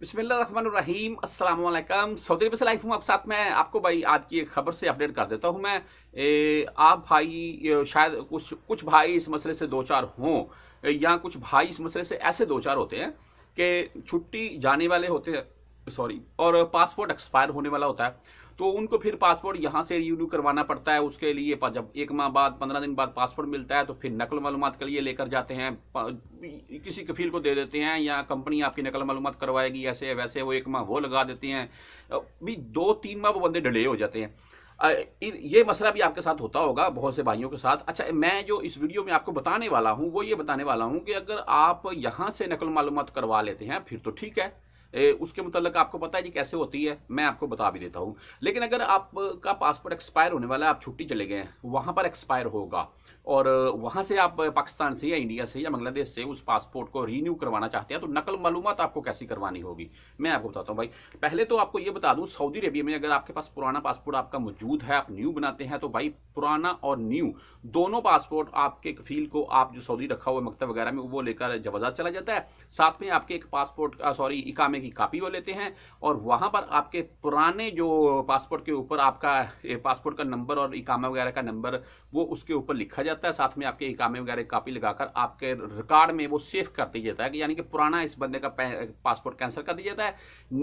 बिस्मिल्लाम Aslam Saudi अरब से life हूँ आप साथ में आपको भाई आज की एक खबर से अपडेट कर देता हूँ मैं ए, आप भाई शायद कुछ कुछ भाई इस मसले से दो चार हों या कुछ भाई इस मसले से ऐसे दो चार होते हैं कि छुट्टी जाने वाले होते हैं सॉरी और पासपोर्ट एक्सपायर होने वाला होता है तो उनको फिर पासपोर्ट यहाँ से रिन्यू करवाना पड़ता है उसके लिए जब एक माह बाद पंद्रह दिन बाद पासपोर्ट मिलता है तो फिर नकल मालूम के लिए लेकर जाते हैं किसी कफील को दे देते हैं या कंपनी आपकी नकल मालूम करवाएगी ऐसे वैसे वो एक माह वो लगा देते हैं भी दो तीन माह वो बंदे डिले हो जाते हैं ये मसला भी आपके साथ होता होगा बहुत से भाइयों के साथ अच्छा मैं जो इस वीडियो में आपको बताने वाला हूँ वो ये बताने वाला हूँ कि अगर आप यहाँ से नकल मालूम करवा लेते हैं फिर तो ठीक है ए, उसके मुतलक आपको पता है जी कैसे होती है मैं आपको बता भी देता हूँ लेकिन अगर आपका पासपोर्ट एक्सपायर होने वाला है आप छुट्टी चले गए हैं वहाँ पर एक्सपायर होगा और वहाँ से आप पाकिस्तान से या इंडिया से या बांग्लादेश से उस पासपोर्ट को रीन्यू करवाना चाहते हैं तो नकल मालूम आपको कैसी करवानी होगी मैं आपको बताता हूँ भाई पहले तो आपको ये बता दूँ सऊदी अरेबिया में अगर आपके पास पुराना पासपोर्ट आपका मौजूद है आप न्यू बनाते हैं तो भाई पुराना और न्यू दोनों पासपोर्ट आपके कफील को आप जो सऊदी रखा हुआ मकतब वगैरह में वो लेकर जवाजा चला जाता है साथ में आपके एक पासपोर्ट सॉरी इकामे सामने की कापी वो लेते हैं और वहां पर आपके पुराने जो पासपोर्ट के ऊपर आपका पासपोर्ट का नंबर और इकामा वगैरह का नंबर वो उसके ऊपर लिखा जाता है साथ में आपके इकामे वगैरह की कापी लगाकर आपके रिकॉर्ड में वो सेफ कर दिया जाता है यानी कि पुराना इस बंदे का पासपोर्ट कैंसिल कर दिया जाता है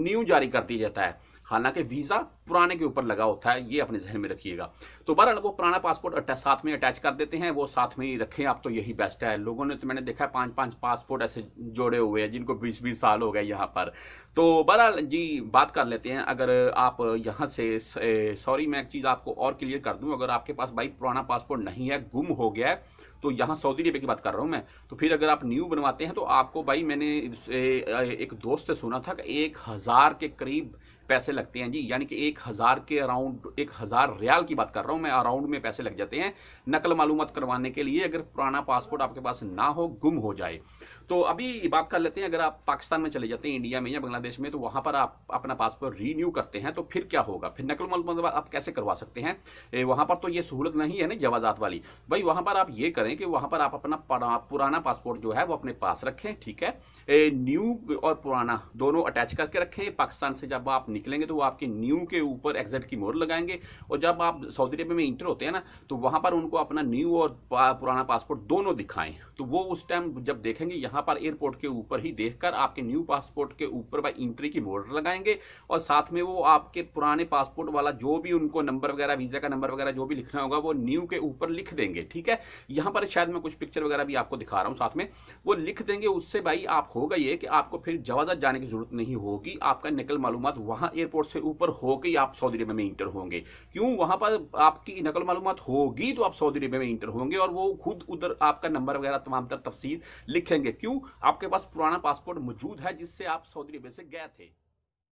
न्यू जारी कर दिया जाता है हालांकि वीजा पुराने के ऊपर लगा होता है ये अपने जहन में रखिएगा तो बहरहाल वो पुराना पासपोर्ट साथ में अटैच कर देते हैं वो साथ में ही रखें आप तो यही बेस्ट है लोगों ने तो मैंने देखा है पांच पांच पासपोर्ट ऐसे जोड़े हुए हैं जिनको बीस बीस साल हो गए यहाँ पर तो बहरहाल जी बात कर लेते हैं अगर आप यहाँ से सॉरी मैं एक चीज़ आपको और क्लियर कर दूँ अगर आपके पास भाई पुराना पासपोर्ट नहीं है गुम हो गया है तो यहाँ सऊदी अरेबिया की बात कर रहा हूँ मैं तो फिर अगर आप न्यू बनवाते हैं तो आपको भाई मैंने एक दोस्त से सुना था कि एक हज़ार के करीब पैसे लगते हैं जी यानी कि एक हज़ार के अराउंड एक हज़ार रियाल की बात कर रहा हूँ मैं अराउंड में पैसे लग जाते हैं नकल मालूम करवाने के लिए अगर पुराना पासपोर्ट आपके पास ना हो गुम हो जाए तो अभी बात कर लेते हैं अगर आप पाकिस्तान में चले जाते हैं इंडिया में या बांग्लादेश में तो वहाँ पर आप अपना पासपोर्ट रीन्यू करते हैं तो फिर क्या होगा फिर नकल मालूम आप कैसे करवा सकते हैं वहाँ पर तो ये सहूलत नहीं है ना जवाजात वाली भाई वहाँ पर आप ये करें कि वहाँ पर आप अपना पुराना पासपोर्ट जो है वो अपने पास रखें ठीक है न्यू और पुराना दोनों अटैच करके रखें पाकिस्तान से जब आप निकलेंगे तो वो आपके न्यू के ऊपर एग्जिट की मोर लगाएंगे और जब आप सऊदी अरेबिया में इंटर होते हैं ना तो वहां पर उनको अपना न्यू और पुराना पासपोर्ट दोनों दिखाएं तो वो उस टाइम जब देखेंगे यहाँ पर एयरपोर्ट के ऊपर ही देखकर आपके न्यू पासपोर्ट के ऊपर भाई इंट्री की मोर लगाएंगे और साथ में वो आपके पुराने पासपोर्ट वाला जो भी उनको नंबर वगैरह वीजा का नंबर वगैरह जो भी लिखना होगा वो न्यू के ऊपर लिख देंगे ठीक है यहाँ पर शायद मैं कुछ पिक्चर वगैरह भी आपको दिखा रहा हूँ साथ में वो लिख देंगे उससे भाई आप होगा ये कि आपको फिर जवाजा जाने की जरूरत नहीं होगी आपका निकल मालूम वहां यहाँ एयरपोर्ट से ऊपर होकर आप सऊदी अरब में इंटर होंगे क्यों वहां पर आपकी नकल मालूम होगी तो आप सऊदी अरब में इंटर होंगे और वो खुद उधर आपका नंबर वगैरह तमाम तर तफसील लिखेंगे क्यों आपके पास पुराना पासपोर्ट मौजूद है जिससे आप सऊदी अरब से गए थे